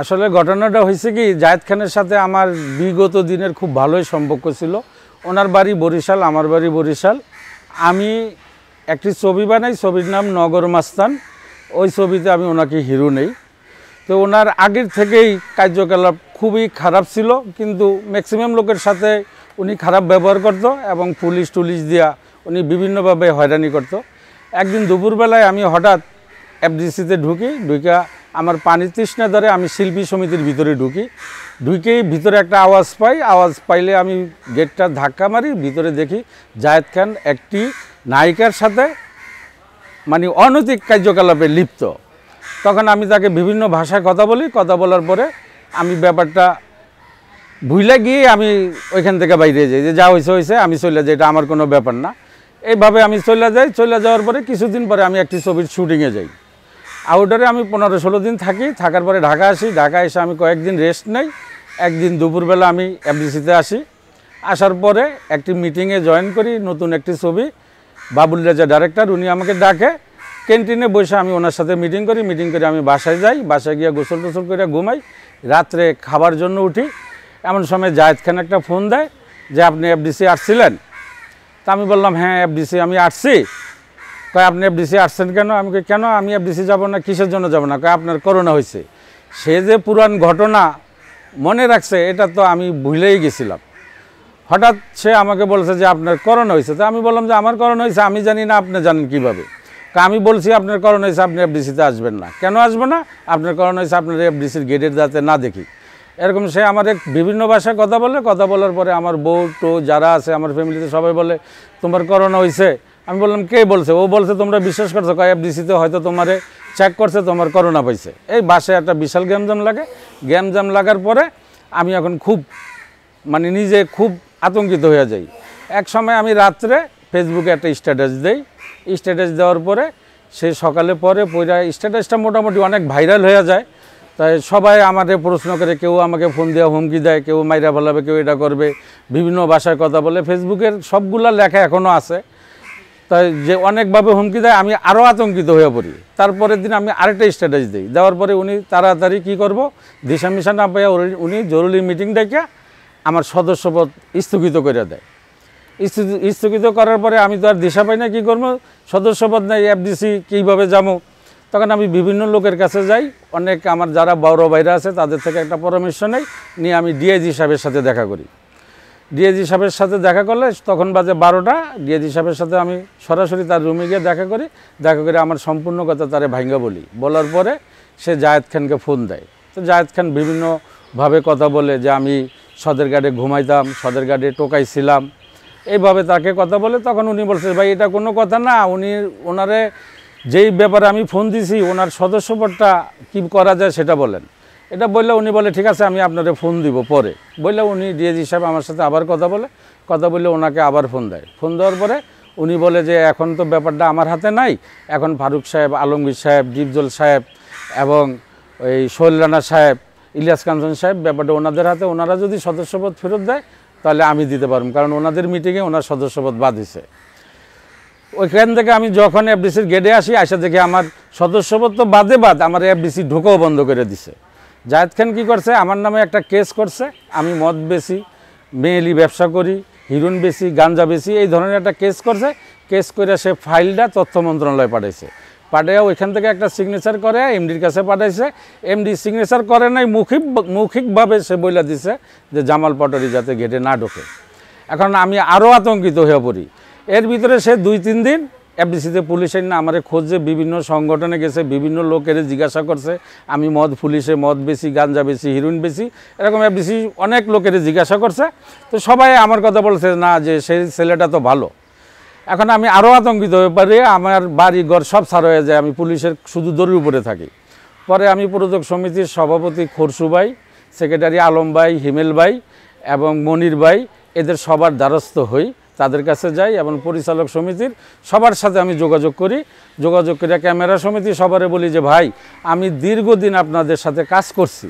আসলে ঘটনাটা হয়েছে কি জায়দ খানের সাথে আমার বিগত দিনের খুব ভালোই সম্পর্ক ছিল ওনার বাড়ি বরিশাল আমার বাড়ি বরিশাল আমি একটি ছবি বানাই ছবির নাম নগর মাস্তান ওই ছবিতে আমি ওনাকে হিরো নেই তো ওনার আগের থেকেই কার্যকলাপ খুবই খারাপ ছিল কিন্তু ম্যাক্সিমাম লোকের সাথে উনি খারাপ ব্যবহার করত এবং পুলিশ টুলিশ দিয়া উনি বিভিন্নভাবে হয়রানি করত একদিন দুপুরবেলায় আমি হঠাৎ এফডিসিতে ঢুকি ঢুকা আমার পানি তৃষ্ণা ধরে আমি শিল্পী সমিতির ভিতরে ঢুকি ঢুকেই ভিতরে একটা আওয়াজ পাই আওয়াজ পাইলে আমি গেটটা ধাক্কা মারি ভিতরে দেখি জায়দ খান একটি নায়িকার সাথে মানে অনৈতিক কার্যকলাপে লিপ্ত তখন আমি তাকে বিভিন্ন ভাষায় কথা বলি কথা বলার পরে আমি ব্যাপারটা ভুইলে গিয়ে আমি ওইখান থেকে বাইরে যাই যে যা হয়েছে হয়েছে আমি চলে যাই এটা আমার কোনো ব্যাপার না এইভাবে আমি চলে যাই চলে যাওয়ার পরে কিছুদিন পরে আমি একটি ছবির শুটিংয়ে যাই আউটডোরে আমি পনেরো ষোলো দিন থাকি থাকার পরে ঢাকা আসি ঢাকা এসে আমি কয়েকদিন রেস্ট নেই একদিন দুপুরবেলা আমি এমডিসিতে আসি আসার পরে একটি মিটিংয়ে জয়েন করি নতুন একটি ছবি বাবুল রাজা ডাইরেক্টর উনি আমাকে ডাকে ক্যান্টিনে বসে আমি ওনার সাথে মিটিং করি মিটিং করে আমি বাসায় যাই বাসায় গিয়ে গোসল টোসল করে ঘুমাই রাত্রে খাবার জন্য উঠি এমন সময় জায়দ খান একটা ফোন দেয় যে আপনি এফডিসি আসছিলেন তা আমি বললাম হ্যাঁ এফডিসি আমি আসছি কয় আপনি এফ ডিসি আসছেন কেন আমি কই কেন আমি এফ ডিসি যাবো না কিসের জন্য যাব না কয় আপনার করোনা হয়েছে সে যে পুরান ঘটনা মনে রাখছে এটা তো আমি ভুলেই গেছিলাম হঠাৎ সে আমাকে বলছে যে আপনার করোনা হয়েছে তো আমি বললাম যে আমার করোনা হয়েছে আমি জানি না আপনি জানেন কিভাবে আমি বলছি আপনার করোনা হয়েছে আপনি এফ ডিসিতে আসবেন না কেন আসবো না আপনার করোনা হয়েছে আপনার এফ ডিসির গেটের যাতে না দেখি এরকম সে আমার বিভিন্ন ভাষায় কথা বলে কথা বলার পরে আমার বউ তো যারা আছে আমার ফ্যামিলিতে সবাই বলে তোমার করোনা হয়েছে আমি বললাম কে বলছে ও বলছে তোমরা বিশ্বাস করছো ডিসিতে হয়তো তোমারে চেক করছে তোমার করোনা পাইছে এই বাসায় একটা বিশাল গ্যামজাম লাগে গ্যামজাম লাগার পরে আমি এখন খুব মানে নিজে খুব আতঙ্কিত হয়ে যাই এক সময় আমি রাত্রে ফেসবুকে একটা স্ট্যাটাস দেই স্ট্যাটাস দেওয়ার পরে সে সকালে পরে পয়রা স্ট্যাটাসটা মোটামুটি অনেক ভাইরাল হয়ে যায় তাই সবাই আমাদের প্রশ্ন করে কেউ আমাকে ফোন দেওয়া হুমকি দেয় কেউ মাইরা ভালাবে কেউ এটা করবে বিভিন্ন ভাষায় কথা বলে ফেসবুকের সবগুলা লেখা এখনও আছে তাই যে অনেকভাবে হুমকি দেয় আমি আরও আতঙ্কিত হয়ে পড়ি তারপরের দিন আমি আরেকটা স্ট্যাটাস দিই দেওয়ার পরে উনি তাড়াতাড়ি কী করবো দিশা মিশা না পাইয়া উনি জরুরি মিটিং ডেকে আমার সদস্যপদ স্থগিত করে দেয় স্থগিত করার পরে আমি তো আর দিশা পাই না কী করবো সদস্যপদ নেই এফডিসি কীভাবে যাবো তখন আমি বিভিন্ন লোকের কাছে যাই অনেক আমার যারা বড় ভাইরা আছে তাদের থেকে একটা পরামর্শ নেই নিয়ে আমি ডিআইজি সাহেবের সাথে দেখা করি ডিএজি সাহেবের সাথে দেখা করলে তখন বাজে বারোটা ডিএজি সাহেবের সাথে আমি সরাসরি তার রুমে গিয়ে দেখা করি দেখা করে আমার সম্পূর্ণ কথা তারে ভাঙ্গা বলি বলার পরে সে জায়েদ খানকে ফোন দেয় তো জায়েদ খান বিভিন্নভাবে কথা বলে যে আমি সদের গার্ডে ঘুমাইতাম সদের গার্ডে টোকাইছিলাম এইভাবে তাকে কথা বলে তখন উনি বলছে ভাই এটা কোনো কথা না উনি ওনারে যেই ব্যাপারে আমি ফোন দিছি ওনার সদস্যপদটা কী করা যায় সেটা বলেন এটা বললে উনি বলে ঠিক আছে আমি আপনাদের ফোন দিব পরে বললে উনি ডিএজি সাহেব আমার সাথে আবার কথা বলে কথা বললে ওনাকে আবার ফোন দেয় ফোন দেওয়ার পরে উনি বলে যে এখন তো ব্যাপারটা আমার হাতে নাই এখন ফারুক সাহেব আলমগীর সাহেব ডিপজল সাহেব এবং এই সোহেল রানা সাহেব ইলিয়াস কাঞ্চন সাহেব ব্যাপারটা ওনাদের হাতে ওনারা যদি সদস্যপদ ফেরত দেয় তাহলে আমি দিতে পারব কারণ ওনাদের মিটিংয়ে ওনার সদস্যপদ বাদ দিছে ওইখান থেকে আমি যখন এফডিসির গেটে আসি আসা দেখে আমার সদস্যপদ তো বাদে বাদ আমার এফডিসি ঢোকাও বন্ধ করে দিছে জায়দ খান কী করছে আমার নামে একটা কেস করছে আমি মদ বেশি মেয়েলি ব্যবসা করি হিরোইন বেশি গাঞ্জা বেশি এই ধরনের একটা কেস করছে কেস করে সে ফাইলটা তথ্য মন্ত্রণালয়ে পাঠাইছে পাঠাইয়া ওইখান থেকে একটা সিগনেচার করে এমডির কাছে পাঠাইছে এমডি সিগনেচার করে নাই মৌখিক মৌখিকভাবে সে বইলা দিছে যে জামাল পটরি যাতে গেটে না ঢোকে এখন আমি আরও আতঙ্কিত হয়ে পড়ি এর ভিতরে সে দুই তিন দিন এফডিসিতে পুলিশের না আমার খোঁজে বিভিন্ন সংগঠনে গেছে বিভিন্ন লোকের জিজ্ঞাসা করছে আমি মদ পুলিশে মদ বেশি গাঞ্জা বেশি হিরোইন বেশি এরকম এফডিসি অনেক লোকের জিজ্ঞাসা করছে তো সবাই আমার কথা বলছে না যে সেই ছেলেটা তো ভালো এখন আমি আরও আতঙ্কিত হয়ে পারি আমার বাড়ি ঘর সব সার হয়ে যায় আমি পুলিশের শুধু দড়ির উপরে থাকি পরে আমি প্রযোজক সমিতির সভাপতি খরশু ভাই সেক্রেটারি আলম ভাই হিমেল ভাই এবং মনির ভাই এদের সবার দ্বারস্থ হই তাদের কাছে যাই এবং পরিচালক সমিতির সবার সাথে আমি যোগাযোগ করি যোগাযোগ করে ক্যামেরা সমিতি সবারে বলি যে ভাই আমি দীর্ঘদিন আপনাদের সাথে কাজ করছি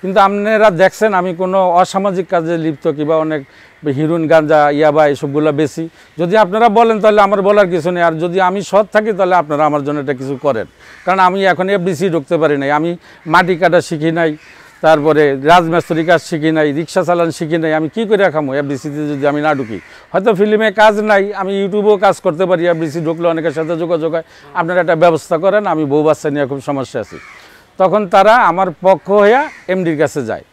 কিন্তু আপনারা দেখছেন আমি কোনো অসামাজিক কাজে লিপ্ত কিংবা অনেক হিরুন গাঞ্জা ইয়াবা এসবগুলো বেশি যদি আপনারা বলেন তাহলে আমার বলার কিছু নেই আর যদি আমি সৎ থাকি তাহলে আপনারা আমার জন্য এটা কিছু করেন কারণ আমি এখন এফডিসি ঢুকতে পারি নাই আমি মাটি কাটা শিখি নাই তারপরে রাজমেস্তরি কাজ শিখি নাই রিক্সা চালান শিখি নাই আমি কি করে খামো এফডিসিতে যদি আমি না ঢুকি হয়তো ফিল্মে কাজ নাই আমি ইউটিউবেও কাজ করতে পারি এফডিসি ঢুকলে অনেকের সাথে যোগাযোগ হয় আপনারা একটা ব্যবস্থা করেন আমি বউ বাচ্চা নিয়ে খুব সমস্যা আছি তখন তারা আমার পক্ষ হইয়া এমডির কাছে যায়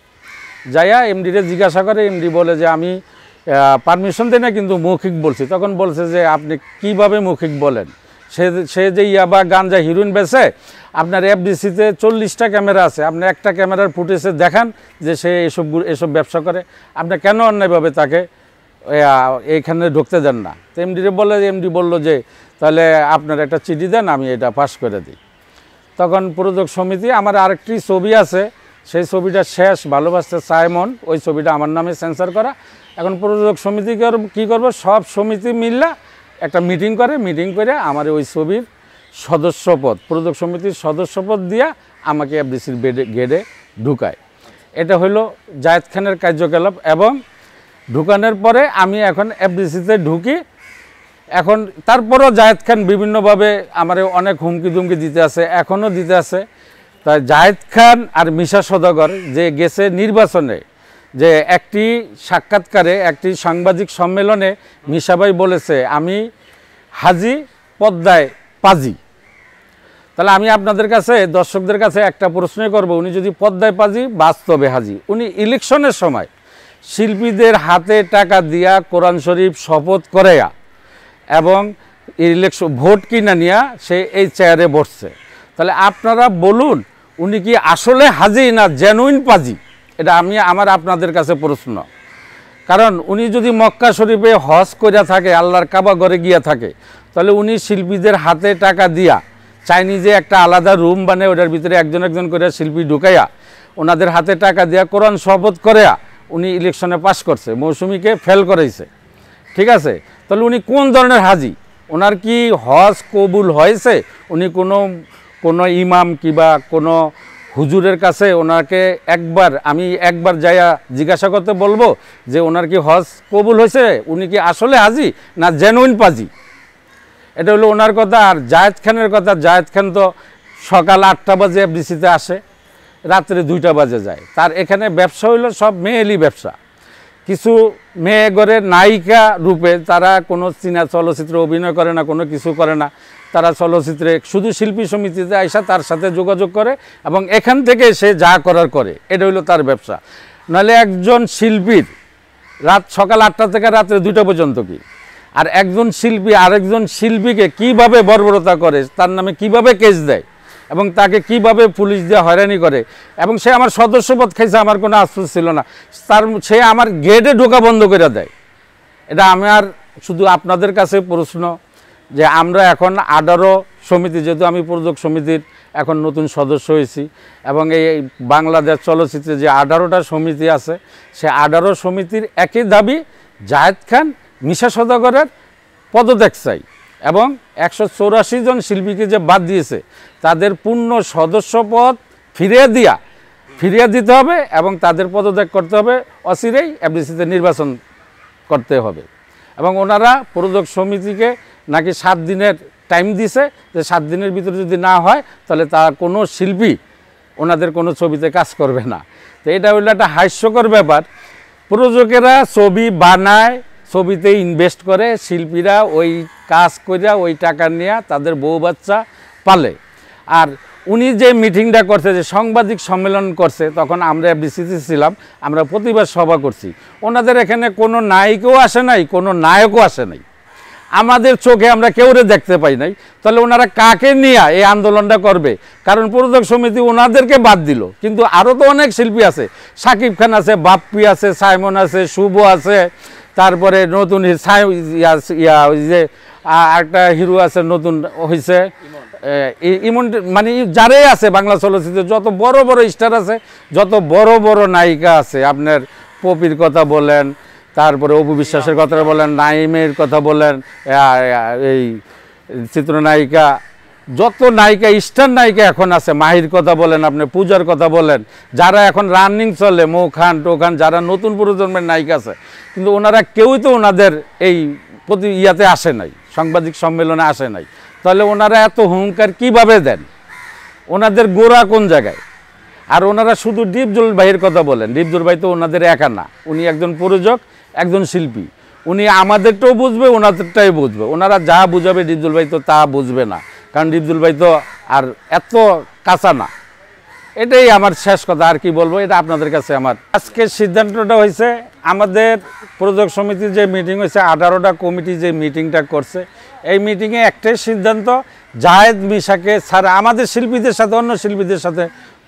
যাইয়া এমডিরে জিজ্ঞাসা করে এমডি বলে যে আমি পারমিশন দেয় না কিন্তু মৌখিক বলছি তখন বলছে যে আপনি কিভাবে মৌখিক বলেন সে সে যে ইয়াবা গাঞ্জা হিরোইন বেছে আপনার এফডিসিতে চল্লিশটা ক্যামেরা আছে আপনি একটা ক্যামেরার ফুটেজে দেখান যে সে এসব এসব ব্যবসা করে আপনি কেন অন্যায়ভাবে তাকে এইখানে ঢুকতে দেন না তো এমডিরে বলে এমডি বলল যে তাহলে আপনার একটা চিঠি দেন আমি এটা পাস করে দিই তখন প্রযোজক সমিতি আমার আরেকটি ছবি আছে সেই ছবিটা শেষ ভালোবাসতে সাইমন ওই ছবিটা আমার নামে সেন্সার করা এখন প্রযোজক সমিতি কী করবো সব সমিতি মিললা একটা মিটিং করে মিটিং করে আমার ওই ছবির সদস্যপদ প্রযোজক সমিতির সদস্যপদ দিয়া আমাকে এফডিসির বেডে গেডে ঢুকায় এটা হলো জায়েদ খানের কার্যকলাপ এবং ঢুকানোর পরে আমি এখন এফডিসিতে ঢুকি এখন তারপরও জায়েদ খান বিভিন্নভাবে আমার অনেক হুমকি দুমকি দিতে আছে এখনও দিতে আছে তাই জায়েদ খান আর মিশা সদাগর যে গেছে নির্বাচনে যে একটি সাক্ষাৎকারে একটি সাংবাদিক সম্মেলনে মিশাবাই বলেছে আমি হাজি পদ্মায় পাজি তাহলে আমি আপনাদের কাছে দর্শকদের কাছে একটা প্রশ্ন করব উনি যদি পদ্মায় পাজি বাস্তবে হাজি উনি ইলেকশনের সময় শিল্পীদের হাতে টাকা দিয়া কোরআন শরীফ শপথ করেয়া এবং ইলেকশন ভোট কিনা নিয়া সে এই চেয়ারে বসছে তাহলে আপনারা বলুন উনি কি আসলে হাজি না জেনুইন পাজি এটা আমি আমার আপনাদের কাছে প্রশ্ন কারণ উনি যদি মক্কা শরীফে হজ করিয়া থাকে আল্লাহর কাবা ঘরে গিয়া থাকে তাহলে উনি শিল্পীদের হাতে টাকা দিয়া চাইনিজে একটা আলাদা রুম বানায় ওটার ভিতরে একজন একজন করে শিল্পী ঢুকাইয়া ওনাদের হাতে টাকা দিয়া কোরআন শপথ করেয়া উনি ইলেকশনে পাশ করছে মৌসুমিকে ফেল করাইছে ঠিক আছে তাহলে উনি কোন ধরনের হাজি ওনার কি হজ কবুল হয়েছে উনি কোনো কোনো ইমাম কিবা কোনো হুজুরের কাছে ওনাকে একবার আমি একবার যাইয়া জিজ্ঞাসা করতে বলবো যে ওনার কি হজ কবুল হয়েছে উনি কি আসলে হাজি না জেনুইন পাজি এটা হলো ওনার কথা আর জায়দ খানের কথা জায়দ খান তো সকাল আটটা বাজে বৃষ্টিতে আসে রাত্রে দুইটা বাজে যায় তার এখানে ব্যবসা হইলো সব মেয়েলি ব্যবসা কিছু মেয়ে ঘরের নায়িকা রূপে তারা কোনো চীনা চলচ্চিত্রে অভিনয় করে না কোনো কিছু করে না তারা চলচ্চিত্রে শুধু শিল্পী সমিতিতে আইসা তার সাথে যোগাযোগ করে এবং এখান থেকে সে যা করার করে এটা হলো তার ব্যবসা নাহলে একজন শিল্পীর রাত সকাল আটটা থেকে রাত্রে দুটো পর্যন্ত কি আর একজন শিল্পী আরেকজন শিল্পীকে কিভাবে বর্বরতা করে তার নামে কিভাবে কেস দেয় এবং তাকে কিভাবে পুলিশ দিয়ে হয়রানি করে এবং সে আমার সদস্যপদ খাইছে আমার কোনো আফসোস ছিল না তার সে আমার গেটে ঢোকা বন্ধ করে দেয় এটা আমি আর শুধু আপনাদের কাছে প্রশ্ন যে আমরা এখন আডারও সমিতি যেহেতু আমি প্রযোজক সমিতির এখন নতুন সদস্য হয়েছি এবং এই বাংলাদেশ চলচ্চিত্রে যে আডারোটা সমিতি আছে সে আডারো সমিতির একই দাবি জায়েদ খান মিশা সদাগরের পদত্যাগ চাই এবং একশো চৌরাশি জন শিল্পীকে যে বাদ দিয়েছে তাদের পূর্ণ সদস্যপদ ফিরিয়ে দিয়া ফিরিয়ে দিতে হবে এবং তাদের পদত্যাগ করতে হবে অচিরেই এফডিসিতে নির্বাচন করতে হবে এবং ওনারা প্রযোজক সমিতিকে নাকি সাত দিনের টাইম দিছে যে সাত দিনের ভিতরে যদি না হয় তাহলে তারা কোনো শিল্পী ওনাদের কোনো ছবিতে কাজ করবে না তো এটা হইলো একটা হাস্যকর ব্যাপার প্রযোজকেরা ছবি বানায় ছবিতে ইনভেস্ট করে শিল্পীরা ওই কাজ করিয়া ওই টাকা নিয়ে তাদের বউ বাচ্চা পালে আর উনি যে মিটিংটা করছে যে সাংবাদিক সম্মেলন করছে তখন আমরা বিসিসি ছিলাম আমরা প্রতিবার সভা করছি ওনাদের এখানে কোনো নায়িকও আসে নাই কোনো নায়কও আসে নাই আমাদের চোখে আমরা কেউরে দেখতে পাই নাই তাহলে ওনারা কাকে নিয়ে এই আন্দোলনটা করবে কারণ প্রযোজক সমিতি ওনাদেরকে বাদ দিল কিন্তু আরও তো অনেক শিল্পী আছে সাকিব খান আছে বাপ্পি আছে সাইমন আছে শুভ আছে তারপরে নতুন ইয়া যে একটা হিরো আছে নতুন হয়েছে ইমন মানে যারে আছে বাংলা চলচ্চিত্রে যত বড় বড় স্টার আছে যত বড় বড় নায়িকা আছে আপনার পপির কথা বলেন তারপরে অপু বিশ্বাসের কথা বলেন নাইমের কথা বলেন এই চিত্রনায়িকা যত নায়িকা স্টার নায়িকা এখন আছে মাহির কথা বলেন আপনি পূজার কথা বলেন যারা এখন রানিং চলে মো খান টোখান যারা নতুন প্রজন্মের নায়িকা আছে কিন্তু ওনারা কেউই তো ওনাদের এই প্রতি ইয়াতে আসে নাই সাংবাদিক সম্মেলনে আসে নাই তাহলে ওনারা এত হুঙ্কার কিভাবে দেন ওনাদের গোড়া কোন জায়গায় আর ওনারা শুধু ডিপজুল ভাইয়ের কথা বলেন ডিপজুল ভাই তো ওনাদের একা না উনি একজন প্রযোজক একজন শিল্পী উনি আমাদেরটাও বুঝবে ওনাদেরটাই বুঝবে ওনারা যা বুঝাবে ডিপজুল ভাই তো তা বুঝবে না কারণ ডিপজুল ভাই তো আর এত কাঁচা না এটাই আমার শেষ কথা আর কি বলবো এটা আপনাদের কাছে আমার আজকের সিদ্ধান্তটা হয়েছে আমাদের প্রযোজক সমিতির যে মিটিং হয়েছে আঠারোটা কমিটি যে মিটিংটা করছে এই মিটিংয়ে একটাই সিদ্ধান্ত জাহেদ মিশাকে ছাড়া আমাদের শিল্পীদের সাথে অন্য শিল্পীদের সাথে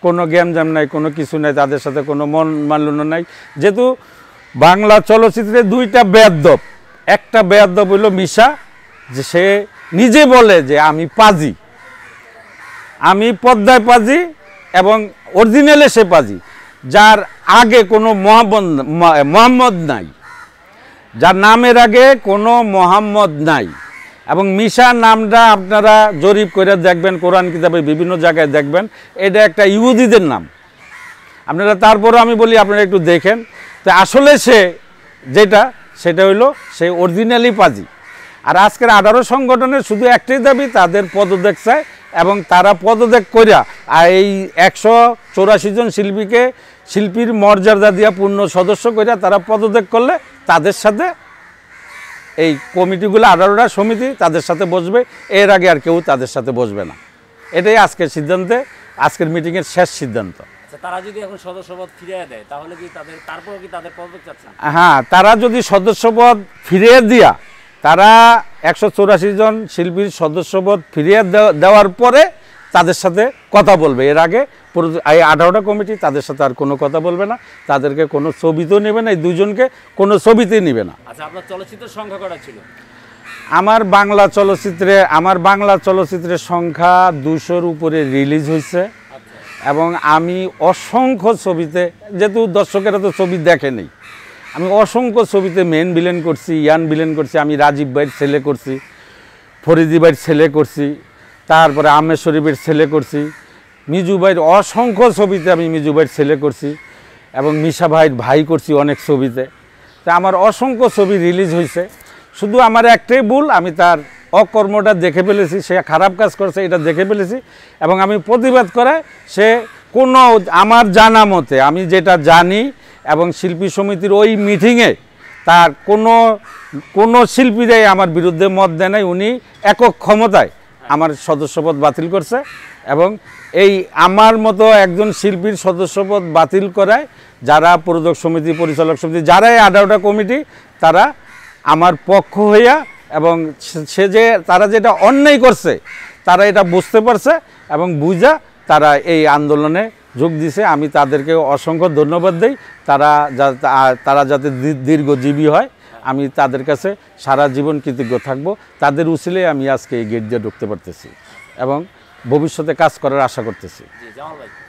কোনো গেম জ্যাম নাই কোনো কিছু নাই তাদের সাথে কোনো মন মাল্য নাই যেহেতু বাংলা চলচ্চিত্রে দুইটা বেয়াদ্দব একটা বেয়াদ্দব হইল মিশা যে সে নিজে বলে যে আমি পাজি আমি পদ্মায় পাজি এবং অরিজিনালে সে পাজি যার আগে কোনো মোহাম্মদ মোহাম্মদ নাই যার নামের আগে কোনো মোহাম্মদ নাই এবং মিশা নামটা আপনারা জরিপ করে দেখবেন কোরআন কিতাবে বিভিন্ন জায়গায় দেখবেন এটা একটা ইহুদিদের নাম আপনারা তারপরও আমি বলি আপনারা একটু দেখেন তো আসলে সে যেটা সেটা হইল সে অরিজিনালি পাজি আর আজকের আঠারো সংগঠনের শুধু একটাই দাবি তাদের পদত্যাগ চায় এবং তারা পদত্যাগ করিয়া আর এই একশো চৌরাশি জন শিল্পীকে শিল্পীর মর্যাদা দিয়া পূর্ণ সদস্য করিয়া তারা পদত্যাগ করলে তাদের সাথে এই কমিটিগুলো আঠারোটা সমিতি তাদের সাথে বসবে এর আগে আর কেউ তাদের সাথে বসবে না এটাই আজকের সিদ্ধান্তে আজকের মিটিংয়ের শেষ সিদ্ধান্ত তারা যদি এখন সদস্যপদ ফিরিয়ে দেয় তাহলে কি তাদের কি তাদের চাচ্ছেন হ্যাঁ তারা যদি সদস্যপদ ফিরিয়ে দিয়া তারা একশো চৌরাশি জন শিল্পীর সদস্যপদ ফিরিয়ে দেওয়ার পরে তাদের সাথে কথা বলবে এর আগে এই আঠারোটা কমিটি তাদের সাথে আর কোনো কথা বলবে না তাদেরকে কোনো ছবিতেও নেবে না এই দুজনকে কোনো ছবিতেই নেবে না আচ্ছা আপনার চলচ্চিত্রের সংখ্যা কটা ছিল আমার বাংলা চলচ্চিত্রে আমার বাংলা চলচ্চিত্রের সংখ্যা দুশোর উপরে রিলিজ হয়েছে এবং আমি অসংখ্য ছবিতে যেহেতু দর্শকেরা তো ছবি দেখেনি আমি অসংখ্য ছবিতে মেন ভিলেন করছি ইয়ান ভিলেন করছি আমি রাজীব ভাইয়ের ছেলে করছি ফরিদি ভাইয়ের ছেলে করছি তারপরে আমের শরীফের ছেলে করছি মিজু ভাইয়ের অসংখ্য ছবিতে আমি মিজু ভাইয়ের ছেলে করছি এবং মিশা ভাইয়ের ভাই করছি অনেক ছবিতে তা আমার অসংখ্য ছবি রিলিজ হয়েছে শুধু আমার একটাই ভুল আমি তার অকর্মটা দেখে ফেলেছি সে খারাপ কাজ করছে এটা দেখে ফেলেছি এবং আমি প্রতিবাদ করে সে কোনো আমার জানা মতে আমি যেটা জানি এবং শিল্পী সমিতির ওই মিটিংয়ে তার কোনো কোনো শিল্পীরাই আমার বিরুদ্ধে মত দেয় নাই উনি একক ক্ষমতায় আমার সদস্যপদ বাতিল করছে এবং এই আমার মতো একজন শিল্পীর সদস্যপদ বাতিল করায় যারা প্রযোজক সমিতি পরিচালক সমিতি যারাই আডাউটা কমিটি তারা আমার পক্ষ হইয়া এবং সে যে তারা যেটা অন্যায় করছে তারা এটা বুঝতে পারছে এবং বুঝা তারা এই আন্দোলনে যোগ দিছে আমি তাদেরকে অসংখ্য ধন্যবাদ দিই তারা তারা যাতে দীর্ঘজীবী হয় আমি তাদের কাছে সারা জীবন কৃতজ্ঞ থাকব তাদের উচিলে আমি আজকে এই গেট দিয়ে ঢুকতে পারতেছি এবং ভবিষ্যতে কাজ করার আশা করতেছি